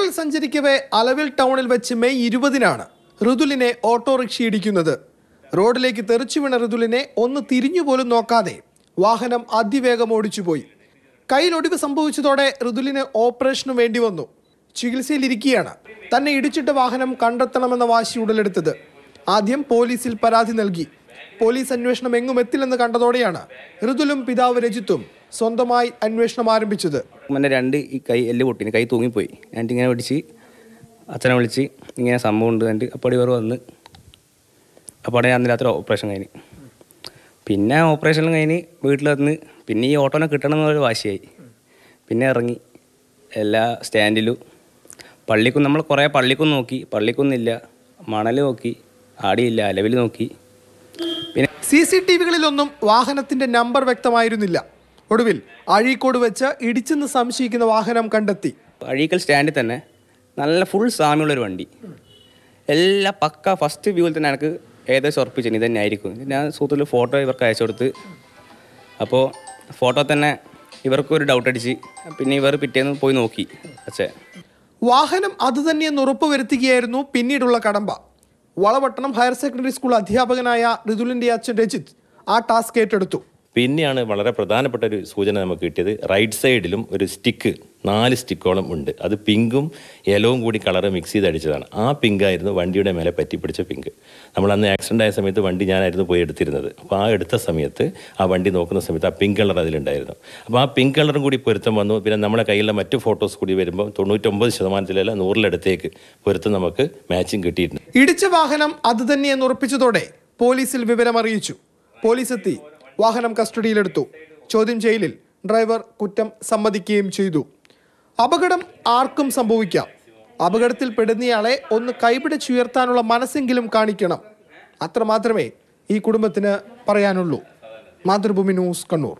റോഡിൽ സഞ്ചരിക്കവേ അലവിൽ ടൗണിൽ വെച്ച് മെയ് ഇരുപതിനാണ് ഋതുലിനെ ഓട്ടോറിക്ഷ ഇടിക്കുന്നത് റോഡിലേക്ക് തെറിച്ചു വീണ ഋതുലിനെ ഒന്ന് തിരിഞ്ഞു പോലും നോക്കാതെ വാഹനം അതിവേഗം ഓടിച്ചുപോയി കയ്യിലൊടിവ് സംഭവിച്ചതോടെ ഋതുലിന് ഓപ്പറേഷനും വേണ്ടി വന്നു ചികിത്സയിലിരിക്കുകയാണ് തന്നെ ഇടിച്ചിട്ട വാഹനം കണ്ടെത്തണമെന്ന വാശി ഉടലെടുത്തത് ആദ്യം പോലീസിൽ പരാതി നൽകി പോലീസ് അന്വേഷണം എങ്ങും എത്തില്ലെന്ന് കണ്ടതോടെയാണ് ഋതുലും പിതാവ് രജിത്തും സ്വന്തമായി അന്വേഷണം ആരംഭിച്ചത് പിന്നെ രണ്ട് ഈ കൈ എല്ല് പൊട്ടിന് കൈ തൂങ്ങിപ്പോയി എന്നിട്ട് ഇങ്ങനെ പിടിച്ച് അച്ഛനെ വിളിച്ച് ഇങ്ങനെ സംഭവം ഉണ്ട് എന്നിട്ട് അപ്പടി വേറെ വന്ന് അപ്പാടെ അന്ന് രാത്രി ഓപ്പറേഷൻ കഴിഞ്ഞ് പിന്നെ ഓപ്പറേഷനും കഴിഞ്ഞ് വീട്ടിൽ വന്ന് പിന്നെ ഈ ഓട്ടോനെ കിട്ടണം എന്നൊരു വാശിയായി പിന്നെ ഇറങ്ങി എല്ലാ സ്റ്റാൻഡിലും പള്ളിക്കും നമ്മൾ കുറേ പള്ളിക്കും നോക്കി പള്ളിക്കൊന്നില്ല മണൽ നോക്കി ആടിയില്ല അലവിൽ നോക്കി പിന്നെ സി സി ടി വികളിലൊന്നും വാഹനത്തിൻ്റെ നമ്പർ വ്യക്തമായിരുന്നില്ല ഒടുവിൽ അഴീക്കോട് വെച്ച് ഇടിച്ചെന്ന് സംശയിക്കുന്ന വാഹനം കണ്ടെത്തി അഴീക്കൽ സ്റ്റാൻഡിൽ തന്നെ നല്ല ഫുൾ സാമ്യമുള്ളൊരു വണ്ടി എല്ലാ പക്ക ഫസ്റ്റ് വ്യൂവിൽ തന്നെ എനിക്ക് ഏകദേശം ഉറപ്പിച്ചു ഇത് തന്നെ ആയിരിക്കും ഞാൻ സുഹൃത്തുക്കൾ ഫോട്ടോ ഇവർക്ക് അയച്ചു കൊടുത്ത് അപ്പോൾ ഫോട്ടോ തന്നെ ഇവർക്കൊരു ഡൗട്ട് അടിച്ച് പിന്നെ ഇവർ പിറ്റേന്ന് പോയി നോക്കി പക്ഷേ വാഹനം അത് തന്നെയെന്ന് ഉറപ്പുവരുത്തുകയായിരുന്നു പിന്നീടുള്ള കടമ്പ വളവട്ടണം ഹയർ സെക്കൻഡറി സ്കൂൾ അധ്യാപകനായ ഋതുലിൻ്റെ അച്ഛൻ രജിത് ആ ടാസ്ക് ഏറ്റെടുത്തു പിന്നെയാണ് വളരെ പ്രധാനപ്പെട്ട ഒരു സൂചന നമുക്ക് കിട്ടിയത് റൈറ്റ് സൈഡിലും ഒരു സ്റ്റിക്ക് നാല് സ്റ്റിക്കോളം ഉണ്ട് അത് പിങ്കും യെല്ലോവും കൂടി കളറ് മിക്സ് ചെയ്ത് അടിച്ചതാണ് ആ പിങ്കായിരുന്നു വണ്ടിയുടെ മേലെ പറ്റിപ്പിടിച്ച പിങ്ക് നമ്മൾ അന്ന് ആക്സിഡൻ്റ് ആയ സമയത്ത് വണ്ടി ഞാനായിരുന്നു പോയി എടുത്തിരുന്നത് അപ്പോൾ ആ എടുത്ത സമയത്ത് ആ വണ്ടി നോക്കുന്ന സമയത്ത് ആ പിങ്ക് കളർ അതിലുണ്ടായിരുന്നു അപ്പോൾ ആ പിങ്ക് കളറും കൂടി പൊരുത്തം വന്നു പിന്നെ നമ്മുടെ കയ്യിലുള്ള മറ്റ് ഫോട്ടോസ് കൂടി വരുമ്പോൾ തൊണ്ണൂറ്റൊമ്പത് ശതമാനത്തിലല്ല നൂറിലടുത്തേക്ക് പൊരുത്തം നമുക്ക് മാച്ചിങ് കിട്ടിയിട്ടുണ്ട് ഇടിച്ച വാഹനം അത് തന്നെയെന്ന് ഉറപ്പിച്ചതോടെ പോലീസിൽ അറിയിച്ചു പോലീസ് എത്തി വാഹനം കസ്റ്റഡിയിലെടുത്തു ചോദ്യം ചെയ്യലിൽ ഡ്രൈവർ കുറ്റം സമ്മതിക്കുകയും ചെയ്തു അപകടം ആർക്കും സംഭവിക്കാം അപകടത്തിൽ പെടുന്നയാളെ ഒന്ന് കൈപിടിച്ചുയർത്താനുള്ള മനസ്സെങ്കിലും കാണിക്കണം അത്രമാത്രമേ ഈ കുടുംബത്തിന് പറയാനുള്ളൂ മാതൃഭൂമി ന്യൂസ് കണ്ണൂർ